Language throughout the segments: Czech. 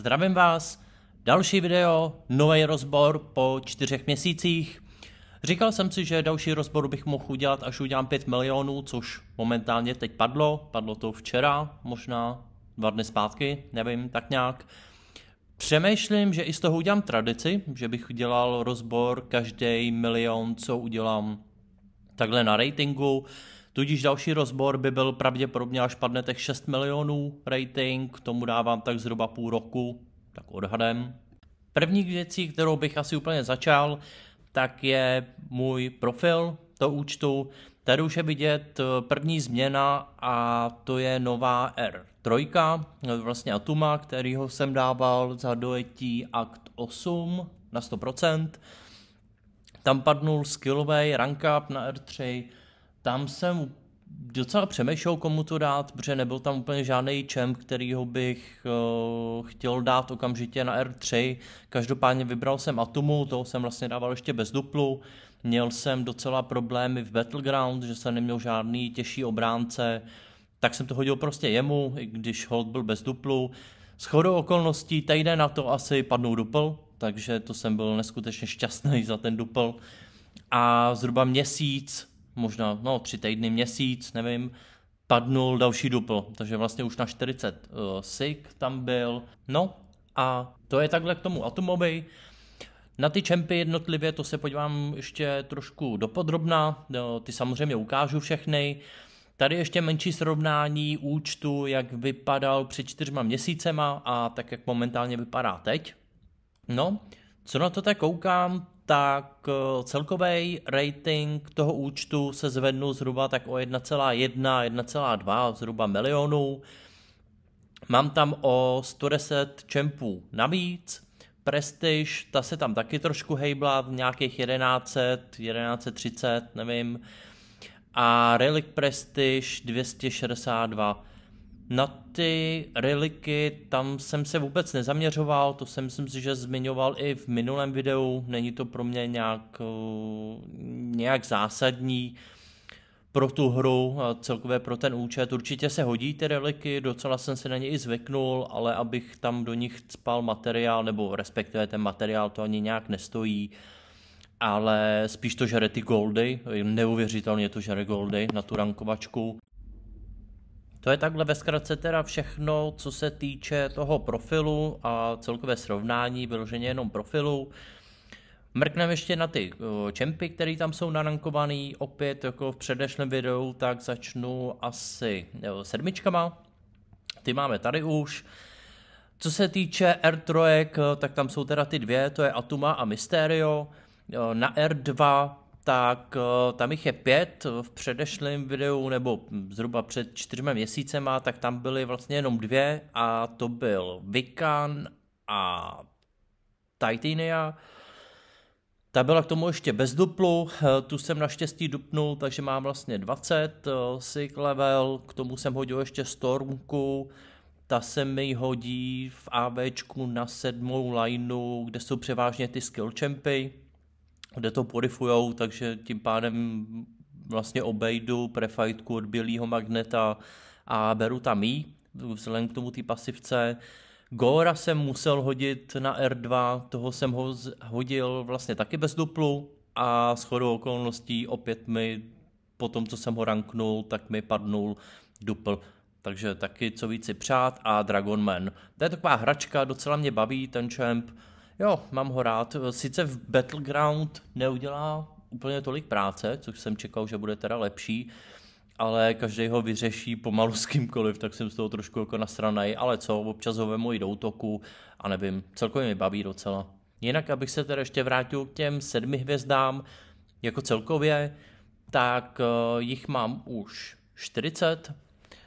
Zdravím vás, další video, nový rozbor po čtyřech měsících. Říkal jsem si, že další rozbor bych mohl udělat, až udělám 5 milionů, což momentálně teď padlo. Padlo to včera, možná dva dny zpátky, nevím, tak nějak. Přemýšlím, že i z toho udělám tradici, že bych udělal rozbor každý milion, co udělám takhle na ratingu. Tudíž další rozbor by byl pravděpodobně, až padne těch 6 milionů rating, k tomu dávám tak zhruba půl roku, tak odhadem. První věcí, kterou bych asi úplně začal, tak je můj profil to účtu. Tady už je vidět eh, první změna a to je nová R3, eh, vlastně Atuma, kterýho jsem dával za dojetí Akt 8 na 100%. Tam padnul skillový rank up na R3, tam jsem docela přemýšlel, komu to dát, protože nebyl tam úplně žádný čem, kterýho bych uh, chtěl dát okamžitě na R3. Každopádně vybral jsem Atomu, toho jsem vlastně dával ještě bez duplu. Měl jsem docela problémy v Battleground, že jsem neměl žádný těžší obránce, tak jsem to hodil prostě jemu, i když hold byl bez duplu. S chodou okolností týden na to asi padnou dupl, takže to jsem byl neskutečně šťastný za ten dupl. A zhruba měsíc možná no, tři týdny, měsíc, nevím, padnul další dupl, takže vlastně už na 40 uh, sik tam byl. No a to je takhle k tomu Atomovi. Na ty čempy jednotlivě to se podívám ještě trošku dopodrobna, no, ty samozřejmě ukážu všechny. Tady ještě menší srovnání účtu, jak vypadal před čtyřma měsícema a tak, jak momentálně vypadá teď. No, co na to tak koukám, tak eh, celkový rating toho účtu se zvednul zhruba tak o 1,1, 1,2 zhruba milionů. Mám tam o 110 čempů navíc, Prestige, ta se tam taky trošku hejbla, v nějakých 1100, 1130, nevím. A Relic Prestige 262. Na ty reliky tam jsem se vůbec nezaměřoval, to jsem si, že zmiňoval i v minulém videu, není to pro mě nějak, eh, nějak zásadní pro tu hru, eh, celkově pro ten účet. Určitě se hodí ty reliky, docela jsem se na ně i zvyknul, ale abych tam do nich spal materiál, nebo respektive ten materiál to ani nějak nestojí, ale spíš to žere ty goldy, neuvěřitelně to žere goldy na tu rankovačku. To je takhle ve zkratce teda všechno, co se týče toho profilu a celkové srovnání, vyloženě jenom profilu. Mrkneme ještě na ty eh, čempy, které tam jsou narankovaný. Opět jako v předešlém videu, tak začnu asi eh, sedmičkama. Ty máme tady už. Co se týče R3, eh, tak tam jsou teda ty dvě, to je Atuma a Mysterio. Na R2 tak eh, tam jich je pět. V předešlém videu, nebo zhruba před čtyřmi měsícema, tak tam byly vlastně jenom dvě a to byl Vikan a Titania. Ta byla k tomu ještě bez duplu, eh, tu jsem naštěstí dupnul, takže mám vlastně 20 eh, sick level, k tomu jsem hodil ještě Stormku, ta se mi hodí v AVčku na sedmou lineu, kde jsou převážně ty skill champy kde to porifujou, takže tím pádem vlastně obejdu prefajtku od bílého magneta a beru tam jí, vzhledem k tomu té pasivce. Góra jsem musel hodit na R2, toho jsem ho hodil vlastně taky bez duplu a shodou okolností opět mi po tom, co jsem ho ranknul, tak mi padnul dupl. Takže taky co víc si přát a Dragon Man. To je taková hračka, docela mě baví ten champ, Jo, mám ho rád. Sice v Battleground neudělá úplně tolik práce, což jsem čekal, že bude teda lepší, ale každý ho vyřeší pomalu s kýmkoliv, tak jsem z toho trošku jako nasranej, ale co, občas ho vemu i do útoku a nevím, celkově mi baví docela. Jinak, abych se teda ještě vrátil k těm sedmi hvězdám, jako celkově, tak eh, jich mám už 40,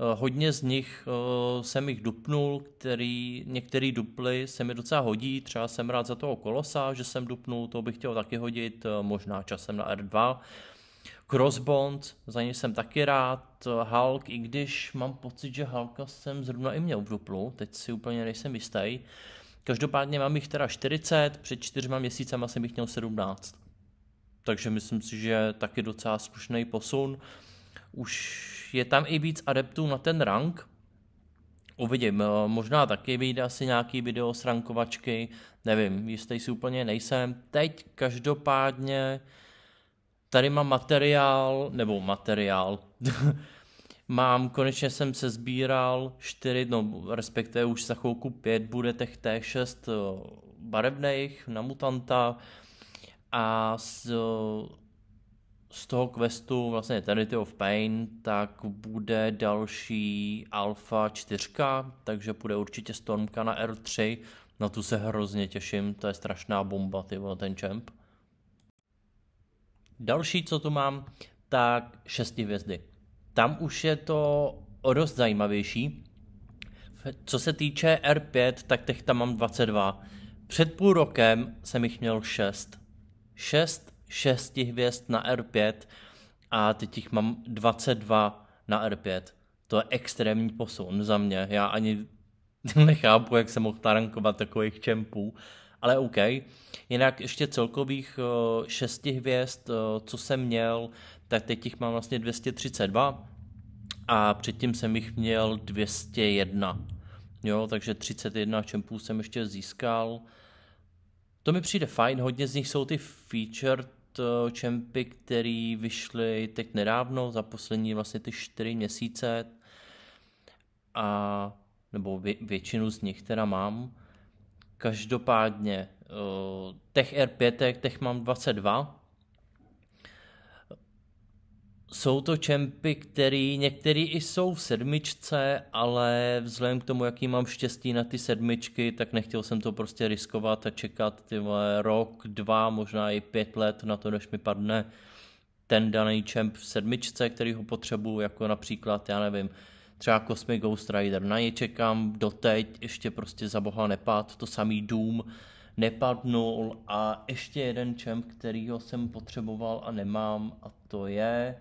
Eh, hodně z nich eh, jsem jich dupnul, který, některý duply se mi docela hodí, třeba jsem rád za toho kolosa, že jsem dupnul, to bych chtěl taky hodit, eh, možná časem na R2. Crossbond, za něj jsem taky rád, Hulk, i když mám pocit, že Hulka jsem zrovna i měl v duplu, teď si úplně nejsem jistý. Každopádně mám jich teda 40, před čtyřma měsícema jsem jich měl 17. Takže myslím si, že taky docela slušný posun už je tam i víc adeptů na ten rank. Uvidím, eh, možná taky vyjde asi nějaký video s rankovačky, nevím, jistý si úplně nejsem. Teď každopádně tady mám materiál, nebo materiál, mám, konečně jsem se sbíral 4, no respektive už za chvilku 5 bude těch T6 eh, barevných na mutanta a s, eh, z toho questu, vlastně Eternity of Pain, tak bude další Alpha 4, takže bude určitě Stormka na R3, na tu se hrozně těším, to je strašná bomba, ty vole, ten champ. Další, co tu mám, tak 6 hvězdy. Tam už je to o dost zajímavější. Co se týče R5, tak těch tam mám 22. Před půl rokem jsem jich měl 6. 6 6 hvězd na R5 a teď jich mám 22 na R5. To je extrémní posun za mě. Já ani nechápu, jak jsem mohl tarankovat takových čempů, ale OK. Jinak ještě celkových 6 eh, hvězd, eh, co jsem měl, tak teď jich mám vlastně 232 a předtím jsem jich měl 201. Jo, takže 31 čempů jsem ještě získal. To mi přijde fajn, hodně z nich jsou ty featured Eh, čempy, který vyšly teď nedávno, za poslední vlastně ty čtyři měsíce a nebo vě, většinu z nich teda mám. Každopádně eh, Tech R5, Tech mám 22, jsou to čempy, který některý i jsou v sedmičce, ale vzhledem k tomu, jaký mám štěstí na ty sedmičky, tak nechtěl jsem to prostě riskovat a čekat ty rok, dva, možná i pět let na to, než mi padne ten daný čemp v sedmičce, který ho potřebuju, jako například, já nevím, třeba Cosmic Ghost Rider, na ně čekám doteď, ještě prostě za boha nepad, to samý Doom, nepadnul a ještě jeden čemp, kterýho jsem potřeboval a nemám a to je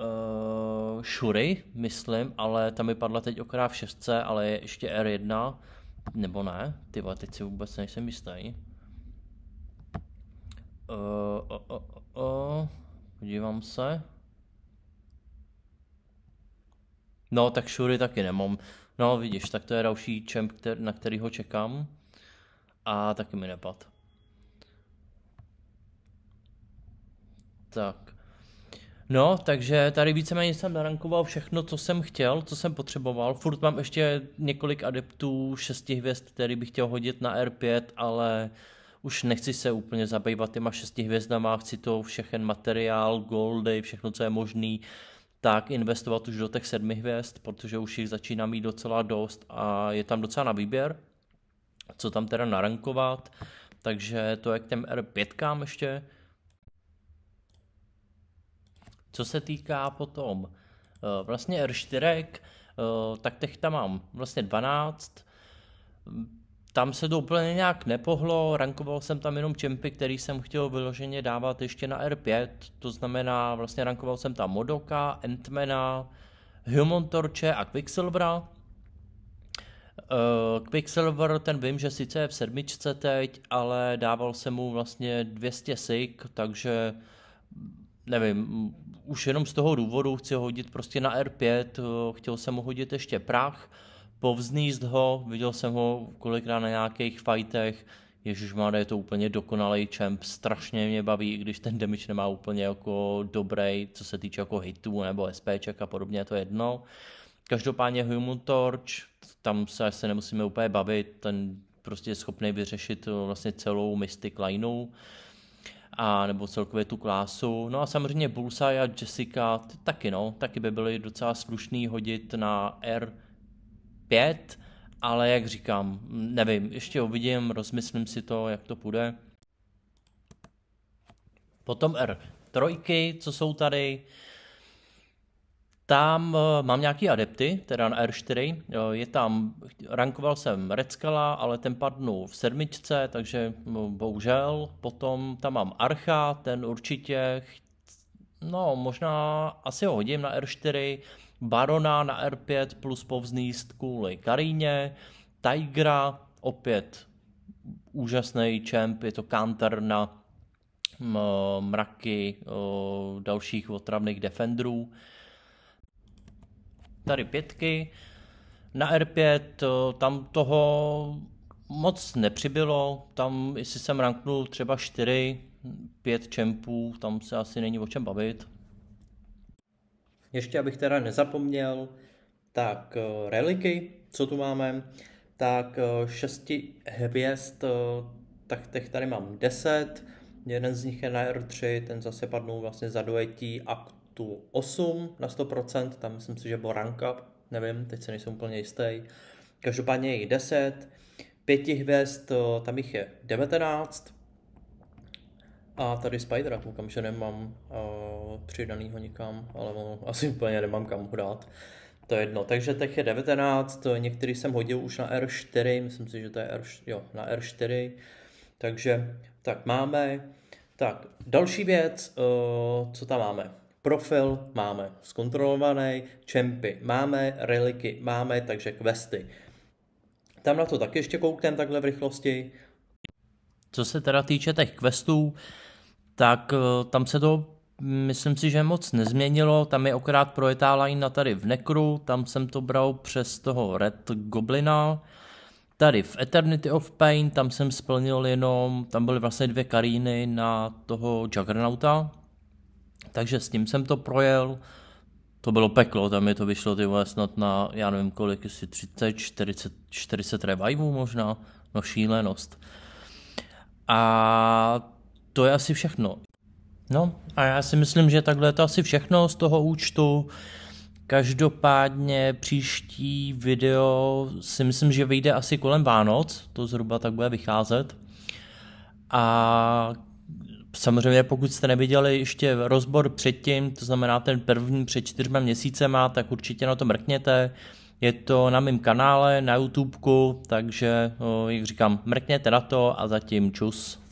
uh, Shuri, myslím, ale tam mi padla teď okrát v šestce, ale je ještě R1, nebo ne, ty teď si vůbec nejsem jistý. Uh, uh, uh, uh, podívám se. No, tak Shuri taky nemám. No, vidíš, tak to je další čemp, kter- na ho čekám. A taky mi nepad. Tak. No, takže tady víceméně jsem narankoval všechno, co jsem chtěl, co jsem potřeboval. Furt mám ještě několik adeptů, šesti hvězd, který bych chtěl hodit na R5, ale už nechci se úplně zabývat těma šesti hvězdama, chci to všechen materiál, goldy, všechno, co je možný, tak investovat už do těch sedmi hvězd, protože už jich začíná mít docela dost a je tam docela na výběr, co tam teda narankovat, takže to je k těm R5 ještě, co se týká potom eh, vlastně R4, eh, tak těch tam mám vlastně 12, tam se to úplně nějak nepohlo, rankoval jsem tam jenom čempy, který jsem chtěl vyloženě dávat ještě na R5, to znamená vlastně rankoval jsem tam Modoka, Entmena, Human Torche a Quicksilvera. Eh, Quicksilver, ten vím, že sice je v sedmičce teď, ale dával jsem mu vlastně 200 sik, takže nevím, už jenom z toho důvodu chci hodit prostě na R5, eh, chtěl jsem ho hodit ještě prach, povzníst ho, viděl jsem ho kolikrát na nějakých fightech, Ježíš má, je to úplně dokonalý čemp, strašně mě baví, i když ten damage nemá úplně jako dobrý, co se týče jako hitů nebo SPček a podobně, to jedno. Každopádně Human Torch, tam se asi nemusíme úplně bavit, ten prostě je schopný vyřešit eh, vlastně celou Mystic lineu a nebo celkově tu klásu. No a samozřejmě Bullseye a Jessica taky no, taky by byly docela slušný hodit na R5, ale jak říkám, nevím, ještě uvidím, rozmyslím si to, jak to půjde. Potom R3, co jsou tady, tam eh, mám nějaký adepty, teda na R4, eh, je tam, rankoval jsem Reckala, ale ten padnu v sedmičce, takže mm, bohužel. Potom tam mám Archa, ten určitě, no možná asi ho hodím na R4, Barona na R5 plus povzníst kvůli Karíně, Tigra, opět úžasný čemp, je to counter na mm, mraky eh, dalších otravných defendrů tady pětky, na R5 eh, tam toho moc nepřibylo, tam jestli jsem ranknul třeba 4, 5 čempů, tam se asi není o čem bavit. Ještě abych teda nezapomněl, tak eh, reliky, co tu máme, tak 6 eh, hvězd, tak těch tady mám 10, jeden z nich je na R3, ten zase padnou vlastně za dojetí a tu 8 na 100%, tam myslím si, že byl rank up, nevím, teď se nejsem úplně jistý. Každopádně jich 10, 5 hvězd, eh, tam jich je 19. A tady Spider, koukám, že nemám uh, eh, přidanýho nikam, ale no, asi úplně nemám kam ho dát. To je jedno, takže těch je 19, eh, některý jsem hodil už na R4, myslím si, že to je R, jo, na R4. Takže tak máme. Tak, další věc, uh, co tam máme. Profil máme zkontrolovaný, čempy máme, reliky máme, takže questy. Tam na to taky ještě koukneme takhle v rychlosti. Co se teda týče těch questů, tak eh, tam se to myslím si, že moc nezměnilo. Tam je okrát projetá na tady v Nekru, tam jsem to bral přes toho Red Goblina. Tady v Eternity of Pain, tam jsem splnil jenom, tam byly vlastně dvě karíny na toho Juggernauta, takže s tím jsem to projel, to bylo peklo, tam mi to vyšlo ty vole snad na, já nevím kolik, jestli 30, 40, 40 revivů možná, no šílenost. A to je asi všechno. No a já si myslím, že takhle je to asi všechno z toho účtu. Každopádně příští video si myslím, že vyjde asi kolem Vánoc, to zhruba tak bude vycházet. A Samozřejmě pokud jste neviděli ještě rozbor předtím, to znamená ten první před čtyřma měsícema, tak určitě na to mrkněte. Je to na mém kanále, na YouTubeku, takže, jak říkám, mrkněte na to a zatím čus.